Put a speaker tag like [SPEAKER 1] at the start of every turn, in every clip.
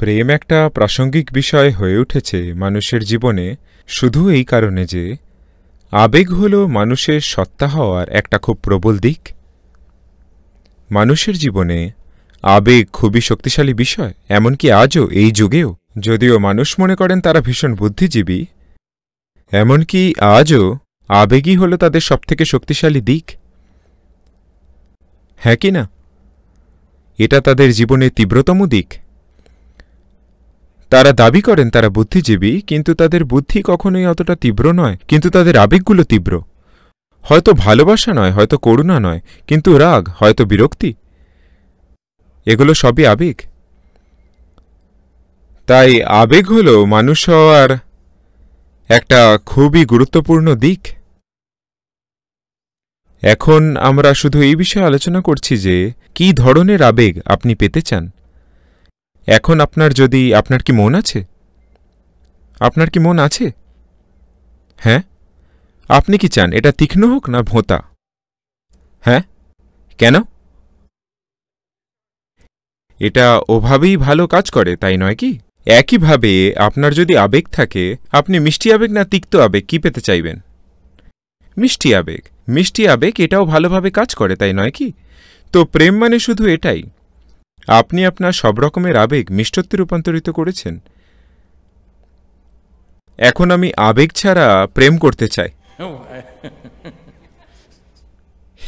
[SPEAKER 1] প্রেম একটা প্রাসঙ্গিক বিষয় হয়ে উঠেছে মানুষের জীবনে শুধু এই কারণে যে আবেগ হল মানুষের সত্তা হওয়ার একটা খুব প্রবল দিক মানুষের জীবনে আবেগ খুবই শক্তিশালী বিষয় এমনকি আজও এই যুগেও যদিও মানুষ মনে করেন তারা ভীষণ বুদ্ধিজীবী এমনকি আজও আবেগই হল তাদের সবথেকে শক্তিশালী দিক হ্যাঁ কি না এটা তাদের জীবনে তীব্রতম দিক তারা দাবি করেন তারা বুদ্ধিজীবী কিন্তু তাদের বুদ্ধি কখনোই অতটা তীব্র নয় কিন্তু তাদের আবেগগুলো তীব্র হয়তো ভালোবাসা নয় হয়তো করুণা নয় কিন্তু রাগ হয়তো বিরক্তি এগুলো সবই আবেগ তাই আবেগ হল মানুষ হওয়ার একটা খুবই গুরুত্বপূর্ণ দিক এখন আমরা শুধু এই বিষয়ে আলোচনা করছি যে কি ধরনের আবেগ আপনি পেতে চান এখন আপনার যদি আপনার কি মন আছে আপনার কি মন আছে হ্যাঁ আপনি কি চান এটা তীক্ষ্ণ হোক না ভোঁতা হ্যাঁ কেন এটা ওভাবেই ভালো কাজ করে তাই নয় কি একইভাবে আপনার যদি আবেগ থাকে আপনি মিষ্টি আবেগ না তিক্ত আবেগ কি পেতে চাইবেন মিষ্টি আবেগ মিষ্টি আবেগ এটাও ভালোভাবে কাজ করে তাই নয় কি তো প্রেম মানে শুধু এটাই আপনি আপনার সব রকমের আবেগ মিষ্টত্বে রূপান্তরিত করেছেন এখন আমি আবেগ ছাড়া প্রেম করতে চাই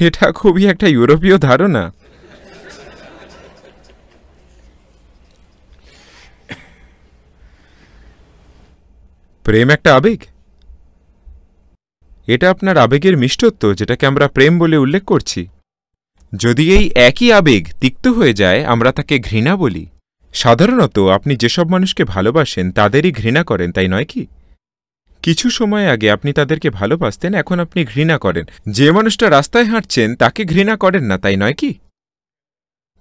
[SPEAKER 1] এটা খুবই একটা ইউরোপীয় ধারণা প্রেম একটা আবেগ এটা আপনার আবেগের মিষ্টত্ব যেটাকে আমরা প্রেম বলে উল্লেখ করছি যদি এই একই আবেগ তিক্ত হয়ে যায় আমরা তাকে ঘৃণা বলি সাধারণত আপনি যেসব মানুষকে ভালোবাসেন তাদেরই ঘৃণা করেন তাই নয় কি কিছু সময় আগে আপনি তাদেরকে ভালোবাসতেন এখন আপনি ঘৃণা করেন যে মানুষটা রাস্তায় হাঁটছেন তাকে ঘৃণা করেন না তাই নয় কি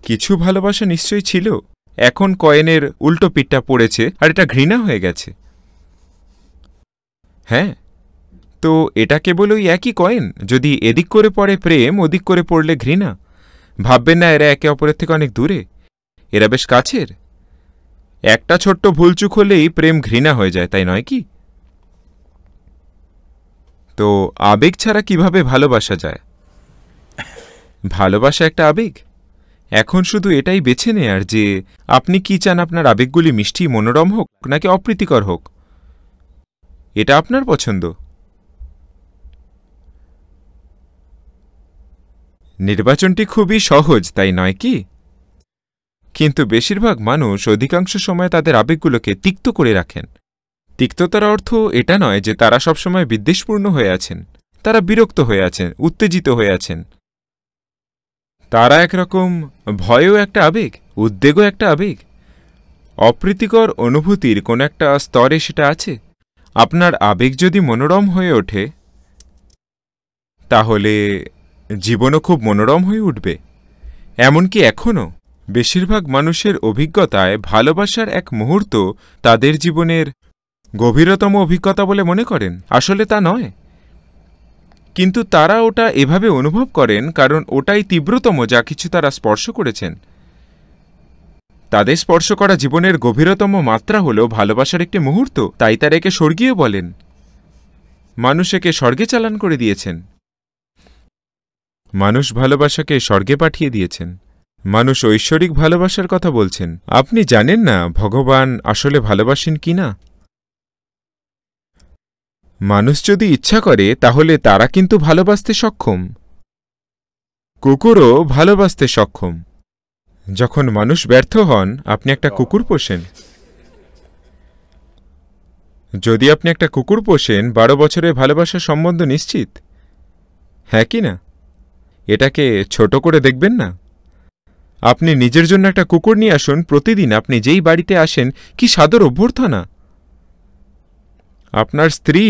[SPEAKER 1] কিছু ভালোবাসা নিশ্চয়ই ছিল এখন কয়েনের উল্টো পিঠটা পড়েছে আর এটা ঘৃণা হয়ে গেছে হ্যাঁ তো এটা কেবল ওই একই কয়েন যদি এদিক করে পড়ে প্রেম ওদিক করে পড়লে ঘৃণা ভাববেন না এরা একে অপরের থেকে অনেক দূরে এরা বেশ কাছের একটা ছোট্ট ভুলচুক হলেই প্রেম ঘৃণা হয়ে যায় তাই নয় কি তো আবেগ ছাড়া কিভাবে ভালোবাসা যায় ভালোবাসা একটা আবেগ এখন শুধু এটাই বেছে নেয়ার যে আপনি কি চান আপনার আবেগগুলি মিষ্টি মনোরম হোক নাকি অপ্রীতিকর হোক এটা আপনার পছন্দ নির্বাচনটি খুবই সহজ তাই নয় কি কিন্তু বেশিরভাগ মানুষ অধিকাংশ সময় তাদের আবেগগুলোকে তিক্ত করে রাখেন তিক্ততার অর্থ এটা নয় যে তারা সবসময় বিদ্বেষপূর্ণ হয়ে আছেন তারা বিরক্ত হয়ে আছেন উত্তেজিত হয়ে আছেন তারা একরকম ভয়ও একটা আবেগ উদ্বেগও একটা আবেগ অপ্রীতিকর অনুভূতির কোন একটা স্তরে সেটা আছে আপনার আবেগ যদি মনোরম হয়ে ওঠে তাহলে জীবনও খুব মনোরম হয়ে উঠবে এমনকি এখনও বেশিরভাগ মানুষের অভিজ্ঞতায় ভালোবাসার এক মুহূর্ত তাদের জীবনের গভীরতম অভিজ্ঞতা বলে মনে করেন আসলে তা নয় কিন্তু তারা ওটা এভাবে অনুভব করেন কারণ ওটাই তীব্রতম যা কিছু তারা স্পর্শ করেছেন তাদের স্পর্শ করা জীবনের গভীরতম মাত্রা হল ভালোবাসার একটি মুহূর্ত তাই তারা একে স্বর্গীয় বলেন মানুষ একে স্বর্গে চালান করে দিয়েছেন মানুষ ভালোবাসাকে স্বর্গে পাঠিয়ে দিয়েছেন মানুষ ঐশ্বরিক ভালোবাসার কথা বলছেন আপনি জানেন না ভগবান আসলে ভালোবাসেন কি না মানুষ যদি ইচ্ছা করে তাহলে তারা কিন্তু ভালোবাসতে সক্ষম কুকুরও ভালোবাসতে সক্ষম যখন মানুষ ব্যর্থ হন আপনি একটা কুকুর পোষেন যদি আপনি একটা কুকুর পোষেন বারো বছরের ভালোবাসার সম্বন্ধ নিশ্চিত হ্যাঁ কি না এটাকে ছোট করে দেখবেন না আপনি নিজের জন্য একটা কুকুর নিয়ে আসুন প্রতিদিন আপনি যেই বাড়িতে আসেন কি সাদর অভ্যর্থনা আপনার স্ত্রী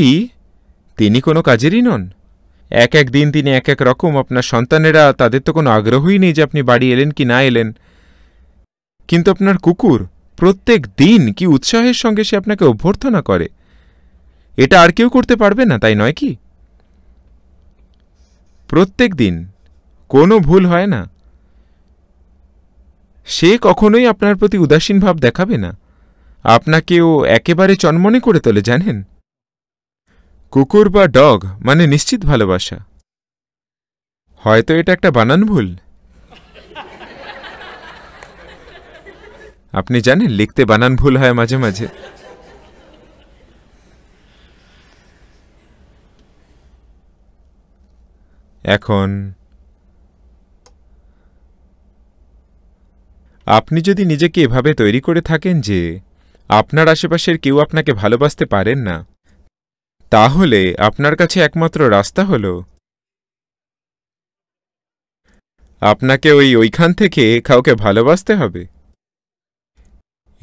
[SPEAKER 1] তিনি কোনো কাজেরই নন এক এক দিন তিনি এক এক রকম আপনার সন্তানেরা তাদের তো কোনো আগ্রহই নেই যে আপনি বাড়ি এলেন কি না এলেন কিন্তু আপনার কুকুর প্রত্যেক দিন কি উৎসাহের সঙ্গে সে আপনাকে অভ্যর্থনা করে এটা আর কেউ করতে পারবে না তাই নয় কি প্রত্যেক দিন কোনো ভুল হয় না সে কখনোই আপনার প্রতি উদাসীন ভাব দেখাবে না আপনাকে ও একেবারে চনমনে করে তোলে জানেন কুকুর বা ডগ মানে নিশ্চিত ভালোবাসা হয়তো এটা একটা বানান ভুল আপনি জানেন লিখতে বানান ভুল হয় মাঝে মাঝে এখন আপনি যদি নিজেকে এভাবে তৈরি করে থাকেন যে আপনার আশেপাশের কেউ আপনাকে ভালোবাসতে পারেন না তাহলে আপনার কাছে একমাত্র রাস্তা হল আপনাকে ওই ওইখান থেকে কাউকে ভালোবাসতে হবে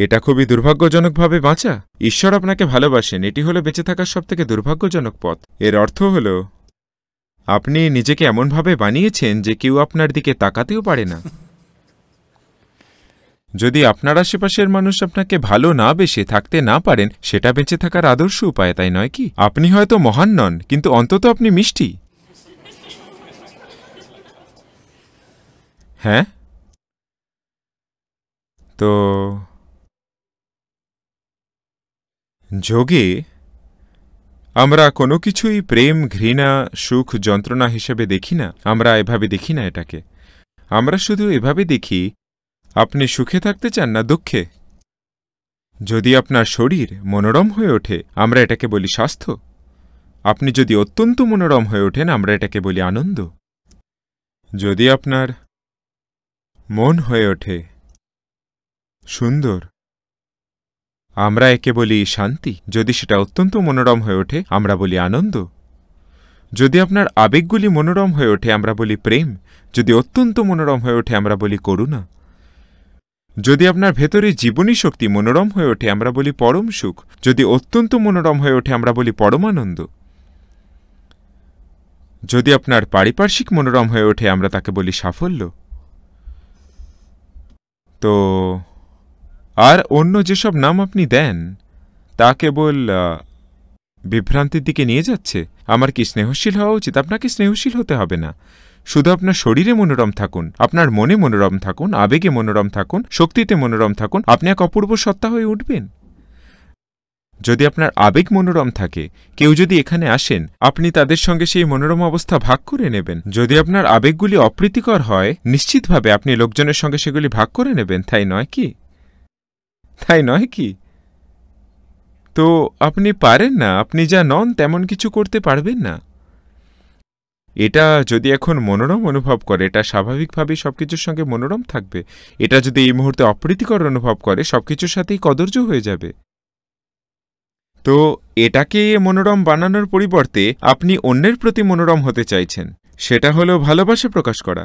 [SPEAKER 1] এটা খুবই দুর্ভাগ্যজনকভাবে বাঁচা ঈশ্বর আপনাকে ভালোবাসেন এটি হলো বেঁচে থাকার সবথেকে দুর্ভাগ্যজনক পথ এর অর্থ হল আপনি নিজেকে এমনভাবে বানিয়েছেন যে কেউ আপনার দিকে তাকাতেও পারে না যদি আপনার আশেপাশের মানুষ আপনাকে ভালো না বেশে থাকতে না পারেন সেটা বেঁচে থাকার আদর্শ উপায় তাই নয় কি আপনি হয়তো মহান নন কিন্তু অন্তত আপনি মিষ্টি হ্যাঁ তো যোগে আমরা কোনো কিছুই প্রেম ঘৃণা সুখ যন্ত্রণা হিসেবে দেখি না আমরা এভাবে দেখি না এটাকে আমরা শুধু এভাবে দেখি আপনি সুখে থাকতে চান না দুঃখে যদি আপনার শরীর মনোরম হয়ে ওঠে আমরা এটাকে বলি স্বাস্থ্য আপনি যদি অত্যন্ত মনোরম হয়ে ওঠেন আমরা এটাকে বলি আনন্দ যদি আপনার মন হয়ে ওঠে সুন্দর আমরা একে বলি শান্তি যদি সেটা অত্যন্ত মনোরম হয়ে ওঠে আমরা বলি আনন্দ যদি আপনার আবেগগুলি মনোরম হয়ে ওঠে আমরা বলি প্রেম যদি অত্যন্ত মনোরম হয়ে ওঠে আমরা বলি করুণা যদি আপনার ভেতরে জীবনী শক্তি মনোরম হয়ে ওঠে আমরা বলি পরম সুখ যদি অত্যন্ত মনোরম হয়ে ওঠে আমরা বলি পরমানন্দ যদি আপনার পারিপার্শ্বিক মনোরম হয়ে ওঠে আমরা তাকে বলি সাফল্য তো আর অন্য যেসব নাম আপনি দেন তা কেবল বিভ্রান্তির দিকে নিয়ে যাচ্ছে আমার কি স্নেহশীল হওয়া উচিত আপনাকে স্নেহশীল হতে হবে না শুধু আপনার শরীরে মনোরম থাকুন আপনার মনে মনোরম থাকুন আবেগে মনোরম থাকুন শক্তিতে মনোরম থাকুন আপনি এক অপূর্ব সত্তা হয়ে উঠবেন যদি আপনার আবেগ মনোরম থাকে কেউ যদি এখানে আসেন আপনি তাদের সঙ্গে সেই মনোরম অবস্থা ভাগ করে নেবেন যদি আপনার আবেগগুলি অপ্রীতিকর হয় নিশ্চিতভাবে আপনি লোকজনের সঙ্গে সেগুলি ভাগ করে নেবেন তাই নয় কি তাই নয় কি তো আপনি পারেন না আপনি যা নন তেমন কিছু করতে পারবেন না এটা যদি এখন মনোরম অনুভব করে এটা স্বাভাবিকভাবেই সব কিছুর সঙ্গে মনোরম থাকবে এটা যদি এই মুহূর্তে অপ্রীতিকর অনুভব করে সব কিছুর সাথেই কদর্য হয়ে যাবে তো এটাকে মনোরম বানানোর পরিবর্তে আপনি অন্যের প্রতি মনোরম হতে চাইছেন সেটা হলো ভালোবাসা প্রকাশ করা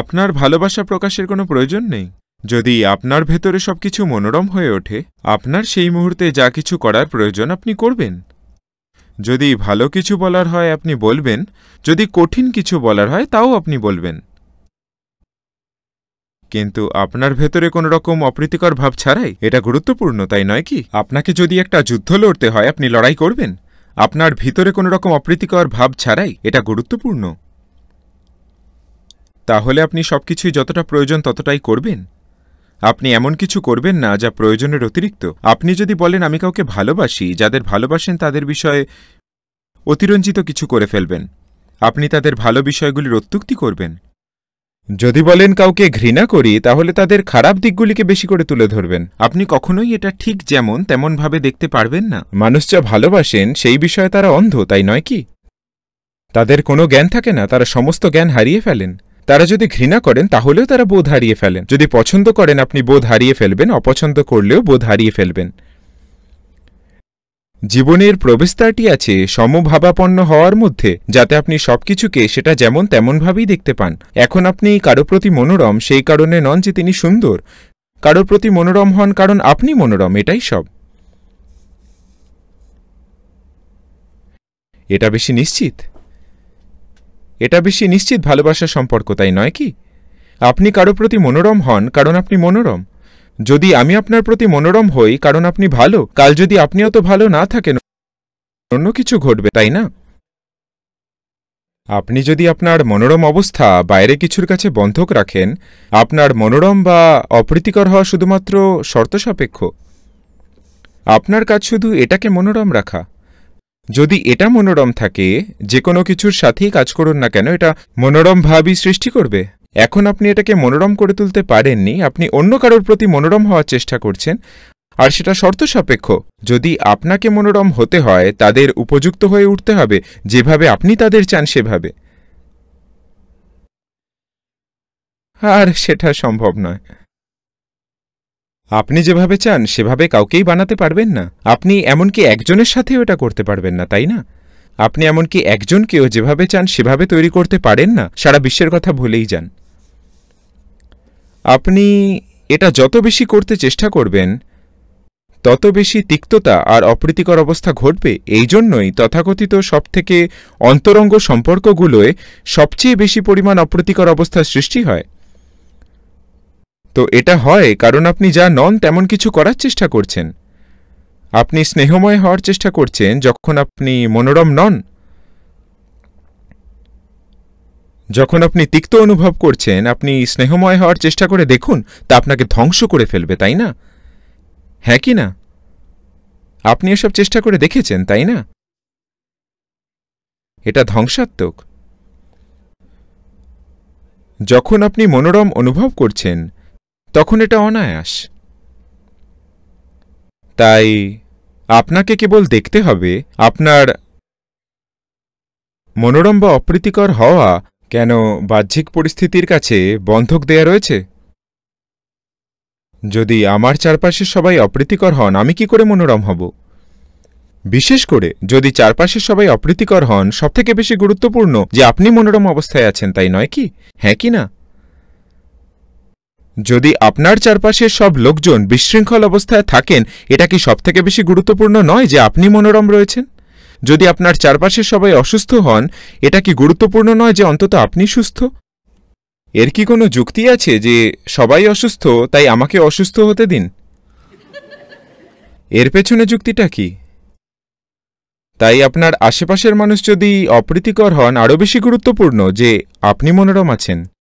[SPEAKER 1] আপনার ভালোবাসা প্রকাশের কোনো প্রয়োজন নেই যদি আপনার ভেতরে সবকিছু মনোরম হয়ে ওঠে আপনার সেই মুহূর্তে যা কিছু করার প্রয়োজন আপনি করবেন যদি ভালো কিছু বলার হয় আপনি বলবেন যদি কঠিন কিছু বলার হয় তাও আপনি বলবেন কিন্তু আপনার ভেতরে কোনো রকম অপ্রীতিকর ভাব ছাড়াই এটা গুরুত্বপূর্ণ তাই নয় কি আপনাকে যদি একটা যুদ্ধ লড়তে হয় আপনি লড়াই করবেন আপনার ভিতরে কোনো রকম অপ্রীতিকর ভাব ছাড়াই এটা গুরুত্বপূর্ণ তাহলে আপনি সবকিছুই যতটা প্রয়োজন ততটাই করবেন আপনি এমন কিছু করবেন না যা প্রয়োজনের অতিরিক্ত আপনি যদি বলেন আমি কাউকে ভালোবাসি যাদের ভালোবাসেন তাদের বিষয়ে অতিরঞ্জিত কিছু করে ফেলবেন আপনি তাদের ভালো বিষয়গুলির অত্যুক্তি করবেন যদি বলেন কাউকে ঘৃণা করি তাহলে তাদের খারাপ দিকগুলিকে বেশি করে তুলে ধরবেন আপনি কখনোই এটা ঠিক যেমন তেমনভাবে দেখতে পারবেন না মানুষ যা ভালোবাসেন সেই বিষয়ে তারা অন্ধ তাই নয় কি তাদের কোনো জ্ঞান থাকে না তারা সমস্ত জ্ঞান হারিয়ে ফেলেন তারা যদি ঘৃণা করেন তাহলেও তারা বোধ হারিয়ে ফেলেন যদি পছন্দ করেন আপনি বোধ হারিয়ে ফেলবেন অপছন্দ করলেও বোধ হারিয়ে ফেলবেন জীবনের প্রবেশদ্বারটি আছে সমভাবাপন্ন হওয়ার মধ্যে যাতে আপনি সবকিছুকে সেটা যেমন তেমনভাবেই দেখতে পান এখন আপনি কারো প্রতি মনোরম সেই কারণে নন যে তিনি সুন্দর কারোর প্রতি মনোরম হন কারণ আপনি মনোরম এটাই সব এটা বেশি নিশ্চিত এটা বেশি নিশ্চিত ভালোবাসার সম্পর্ক তাই নয় কি আপনি কারো প্রতি মনোরম হন কারণ আপনি মনোরম যদি আমি আপনার প্রতি মনোরম হই কারণ আপনি ভালো কাল যদি আপনিও তো ভালো না থাকেন অন্য কিছু ঘটবে তাই না আপনি যদি আপনার মনোরম অবস্থা বাইরে কিছুর কাছে বন্ধক রাখেন আপনার মনোরম বা অপ্রীতিকর হওয়া শুধুমাত্র শর্ত সাপেক্ষ আপনার কাজ শুধু এটাকে মনোরম রাখা যদি এটা মনোরম থাকে যে কোনো কিছুর সাথেই কাজ করুন না কেন এটা মনোরম ভাবই সৃষ্টি করবে এখন আপনি এটাকে মনোরম করে তুলতে পারেননি আপনি অন্য কারোর প্রতি মনোরম হওয়ার চেষ্টা করছেন আর সেটা শর্ত সাপেক্ষ যদি আপনাকে মনোরম হতে হয় তাদের উপযুক্ত হয়ে উঠতে হবে যেভাবে আপনি তাদের চান সেভাবে আর সেটা সম্ভব নয় আপনি যেভাবে চান সেভাবে কাউকেই বানাতে পারবেন না আপনি এমনকি একজনের সাথেও এটা করতে পারবেন না তাই না আপনি এমনকি একজনকেও যেভাবে চান সেভাবে তৈরি করতে পারেন না সারা বিশ্বের কথা ভুলেই যান আপনি এটা যত বেশি করতে চেষ্টা করবেন তত বেশি তিক্ততা আর অপ্রীতিকর অবস্থা ঘটবে এই জন্যই তথাকথিত সবথেকে অন্তরঙ্গ সম্পর্কগুলোয় সবচেয়ে বেশি পরিমাণ অপ্রীতিকর অবস্থার সৃষ্টি হয় তো এটা হয় কারণ আপনি যা নন তেমন কিছু করার চেষ্টা করছেন আপনি স্নেহময় হওয়ার চেষ্টা করছেন যখন আপনি মনোরম নন যখন আপনি তিক্ত অনুভব করছেন আপনি স্নেহময় হওয়ার চেষ্টা করে দেখুন তা আপনাকে ধ্বংস করে ফেলবে তাই না হ্যাঁ কি না আপনি এসব চেষ্টা করে দেখেছেন তাই না এটা ধ্বংসাত্মক যখন আপনি মনোরম অনুভব করছেন তখন এটা অনায়াস তাই আপনাকে কেবল দেখতে হবে আপনার মনোরম বা অপ্রীতিকর হওয়া কেন বাহ্যিক পরিস্থিতির কাছে বন্ধক দেয়া রয়েছে যদি আমার চারপাশে সবাই অপ্রীতিকর হন আমি কি করে মনোরম হব বিশেষ করে যদি চারপাশে সবাই অপ্রীতিকর হন সবথেকে বেশি গুরুত্বপূর্ণ যে আপনি মনোরম অবস্থায় আছেন তাই নয় কি হ্যাঁ কি না যদি আপনার চারপাশের সব লোকজন বিশৃঙ্খল অবস্থায় থাকেন এটা কি সবথেকে বেশি গুরুত্বপূর্ণ নয় যে আপনি মনোরম রয়েছেন যদি আপনার চারপাশের সবাই অসুস্থ হন এটা কি গুরুত্বপূর্ণ নয় যে অন্তত আপনি সুস্থ এর কি কোনো যুক্তি আছে যে সবাই অসুস্থ তাই আমাকে অসুস্থ হতে দিন এর পেছনে যুক্তিটা কি তাই আপনার আশেপাশের মানুষ যদি অপ্রীতিকর হন আরও বেশি গুরুত্বপূর্ণ যে আপনি মনোরম আছেন